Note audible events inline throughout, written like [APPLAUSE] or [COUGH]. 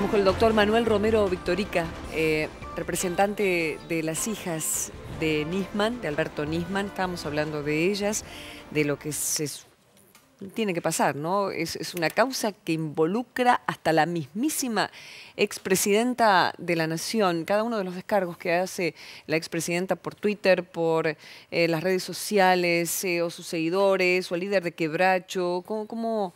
Estamos con el doctor Manuel Romero Victorica, eh, representante de las hijas de Nisman, de Alberto Nisman. Estábamos hablando de ellas, de lo que se tiene que pasar, ¿no? Es, una causa que involucra hasta la mismísima expresidenta de la Nación. Cada uno de los descargos que hace la expresidenta por Twitter, por eh, las redes sociales, eh, o sus seguidores, o el líder de Quebracho, ¿cómo, cómo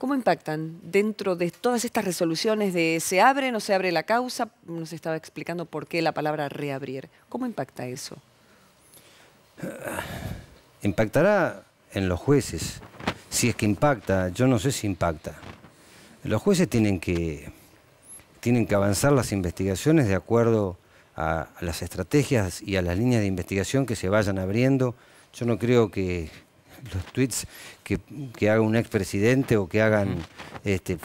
¿Cómo impactan dentro de todas estas resoluciones de se abre, no se abre la causa? Nos estaba explicando por qué la palabra reabrir. ¿Cómo impacta eso? [SIGHS] Impactará en los jueces. Si es que impacta, yo no sé si impacta. Los jueces tienen que, tienen que avanzar las investigaciones de acuerdo a las estrategias y a las líneas de investigación que se vayan abriendo. Yo no creo que los tweets que, haga un expresidente o que hagan este,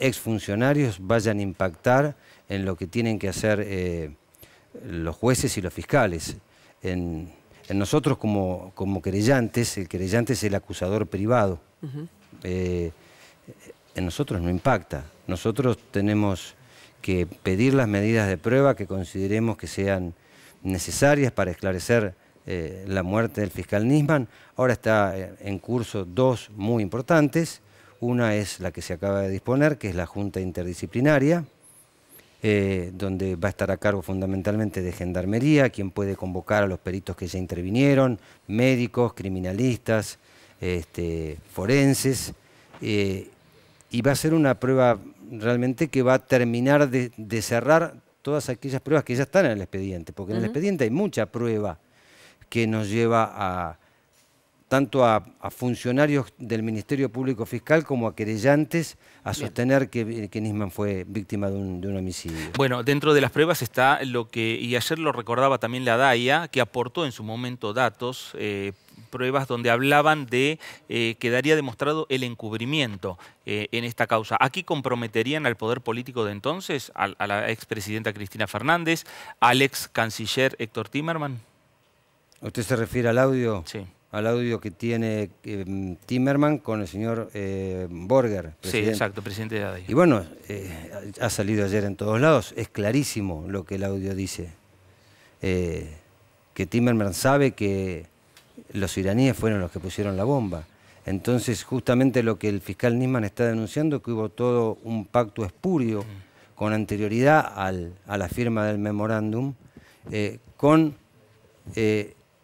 exfuncionarios vayan a impactar en lo que tienen que hacer eh, los jueces y los fiscales. En, nosotros como, querellantes, el querellante es el acusador privado. Eh, en nosotros no impacta. Nosotros tenemos que pedir las medidas de prueba que consideremos que sean necesarias para esclarecer eh, la muerte del fiscal Nisman. Ahora está eh, en curso dos muy importantes. Una es la que se acaba de disponer, que es la Junta Interdisciplinaria, eh, donde va a estar a cargo fundamentalmente de Gendarmería, quien puede convocar a los peritos que ya intervinieron, médicos, criminalistas, este, forenses, y va a ser una prueba realmente que va a terminar de, cerrar todas aquellas pruebas que ya están en el expediente, porque en el expediente hay mucha prueba que nos lleva a tanto a, funcionarios del Ministerio Público Fiscal como a querellantes a sostener que, Nisman fue víctima de un, homicidio. Bueno, dentro de las pruebas está lo que, y ayer lo recordaba también la DAIA, que aportó en su momento datos. Eh, pruebas donde hablaban de eh, que daría demostrado el encubrimiento eh, en esta causa. ¿Aquí comprometerían al poder político de entonces, a, a la expresidenta Cristina Fernández, al ex canciller Héctor Timerman? ¿Usted se refiere al audio? Al audio que tiene eh, Timmerman Timerman con el señor eh, Borger. Sí, exacto, presidente de ADI. Y bueno, eh, ha salido ayer en todos lados, es clarísimo lo que el audio dice. que Timerman sabe que los iraníes fueron los que pusieron la bomba. Entonces, justamente lo que el fiscal Nisman está denunciando, que hubo todo un pacto espurio mm. con anterioridad a la firma del memorándum, con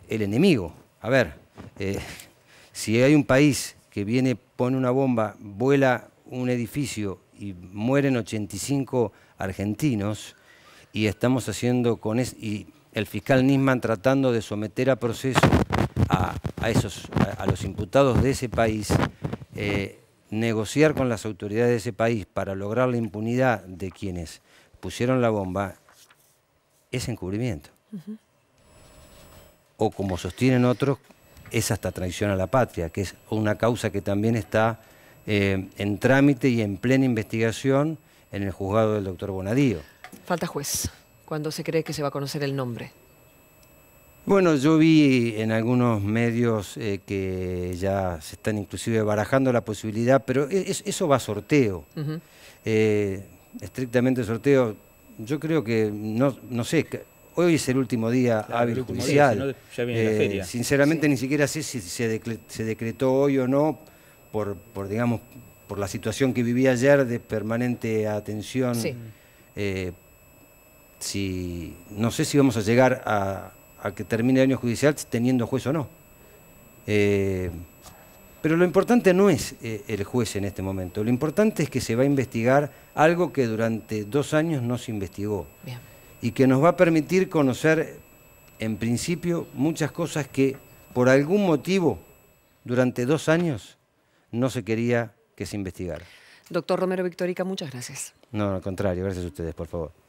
el enemigo. A ver, eh, si hay un país que viene, pone una bomba, vuela un edificio y mueren 85 argentinos, y estamos haciendo con es, y el fiscal Nisman tratando de someter a proceso a, esos, a, los imputados de ese país, eh, negociar con las autoridades de ese país para lograr la impunidad de quienes pusieron la bomba, es encubrimiento o como sostienen otros, es hasta traición a la patria, que es una causa que también está eh, en trámite y en plena investigación en el juzgado del doctor Bonadío. Falta juez. cuando se cree que se va a conocer el nombre? Bueno, yo vi en algunos medios eh, que ya se están inclusive barajando la posibilidad, pero e-, eso va a sorteo. Eh, estrictamente sorteo. Yo creo que, no, no sé, hoy es el último día hábil judicial. Sinceramente ni siquiera sé si se, decretó hoy o no por, digamos, por la situación que viví ayer de permanente atención. Eh, si, no sé si vamos a llegar a, que termine el año judicial teniendo juez o no. Eh, pero lo importante no es eh, el juez en este momento, lo importante es que se va a investigar algo que durante dos años no se investigó y que nos va a permitir conocer, en principio, muchas cosas que por algún motivo durante dos años no se quería que se investigara. Doctor Romero Victorica, muchas gracias. No, al contrario, gracias a ustedes, por favor.